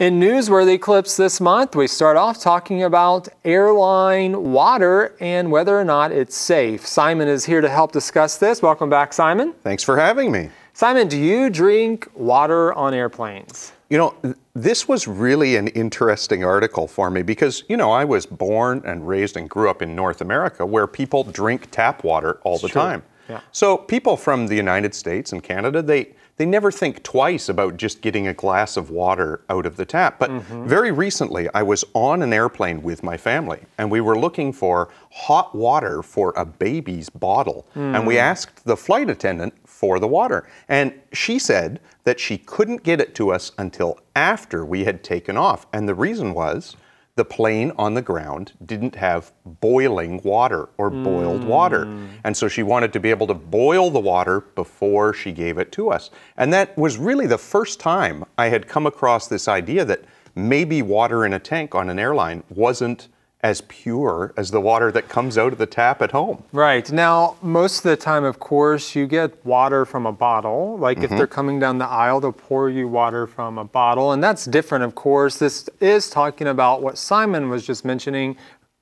In Newsworthy Clips this month, we start off talking about airline water and whether or not it's safe. Simon is here to help discuss this. Welcome back, Simon. Thanks for having me. Simon, do you drink water on airplanes? You know, this was really an interesting article for me because, you know, I was born and raised and grew up in North America where people drink tap water all it's the true. time. Yeah. So people from the United States and Canada, they they never think twice about just getting a glass of water out of the tap. But mm-hmm. very recently, I was on an airplane with my family, and we were looking for hot water for a baby's bottle. Mm. And we mm. asked the flight attendant for the water. And she said that she couldn't get it to us until after we had taken off. And the reason was the plane on the ground didn't have boiling water or boiled water. Mm. And so she wanted to be able to boil the water before she gave it to us. And that was really the first time I had come across this idea that maybe water in a tank on an airline wasn't as pure as the water that comes out of the tap at home. Right. Now, most of the time, of course, you get water from a bottle. Like mm-hmm. if they're coming down the aisle, they'll pour you water from a bottle. And that's different, of course. This is talking about what Simon was just mentioning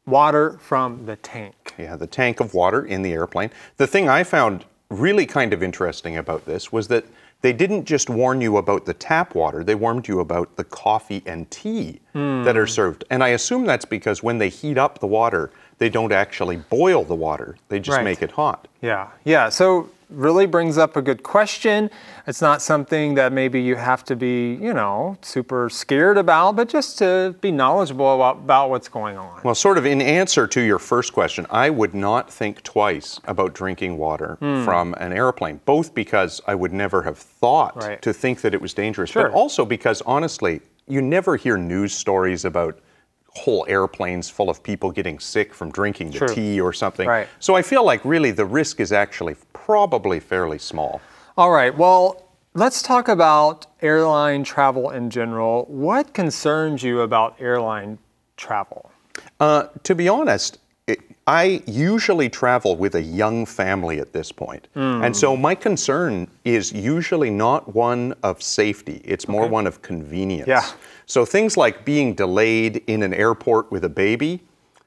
water from the tank. Yeah, the tank of water in the airplane. The thing I found really kind of interesting about this was that they didn't just warn you about the tap water, they warned you about the coffee and tea mm. that are hmm. served. And I assume that's because when they heat up the water, they don't actually boil the water, they just right. make it hot. Yeah, yeah. So really brings up a good question. It's not something that maybe you have to be, you know, super scared about, but just to be knowledgeable about, about what's going on. Well, sort of in answer to your first question, I would not think twice about drinking water mm. from an airplane, both because I would never have thought right. to think that it was dangerous, sure. but also because honestly, you never hear news stories about whole airplanes full of people getting sick from drinking True. the tea or something. Right. So I feel like really the risk is actually probably fairly small. All right. Well, let's talk about airline travel in general. What concerns you about airline travel? Uh, to be honest, I usually travel with a young family at this point. Mm. And so my concern is usually not one of safety, it's more okay. one of convenience. Yeah. So things like being delayed in an airport with a baby,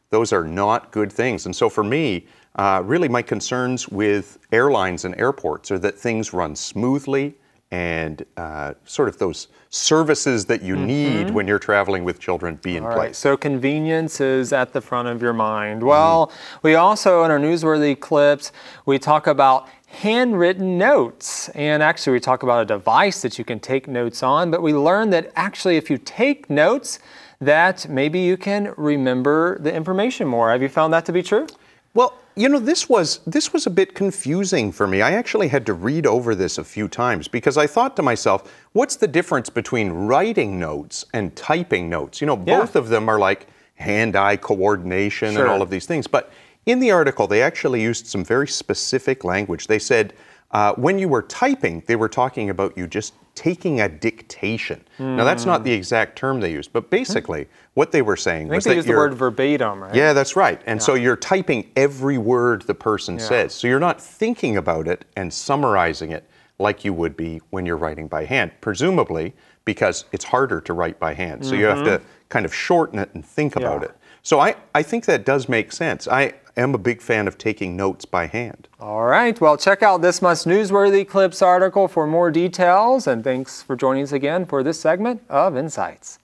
those are not good things. And so for me, uh, really my concerns with airlines and airports are that things run smoothly, and uh, sort of those services that you mm-hmm. need when you're traveling with children be in All place. Right. So convenience is at the front of your mind. Mm-hmm. Well, mm-hmm. we also in our newsworthy clips we talk about handwritten notes. And actually we talk about a device that you can take notes on, but we learn that actually if you take notes that maybe you can remember the information more. Have you found that to be true? Well, you know, this was this was a bit confusing for me. I actually had to read over this a few times because I thought to myself, what's the difference between writing notes and typing notes? You know, yeah. both of them are like hand-eye coordination sure. and all of these things, but in the article, they actually used some very specific language. They said uh, when you were typing, they were talking about you just taking a dictation. Mm. Now, that's not the exact term they used, but hmm. basically, mm. what they were saying was they used the word verbatim, right? Yeah, that's right. And yeah. so you're typing every word the person yeah. says. So you're not thinking about it and summarizing it like you would be when you're writing by hand, presumably because it's harder to write by hand. So mm -hmm. you have mm-hmm. to kind of shorten it and think yeah. about it. So I, I think that does make sense. I, am a big fan of taking notes by hand. All right. Well, check out this month's Newsworthy Clips article for more details. And thanks for joining us again for this segment of Insights.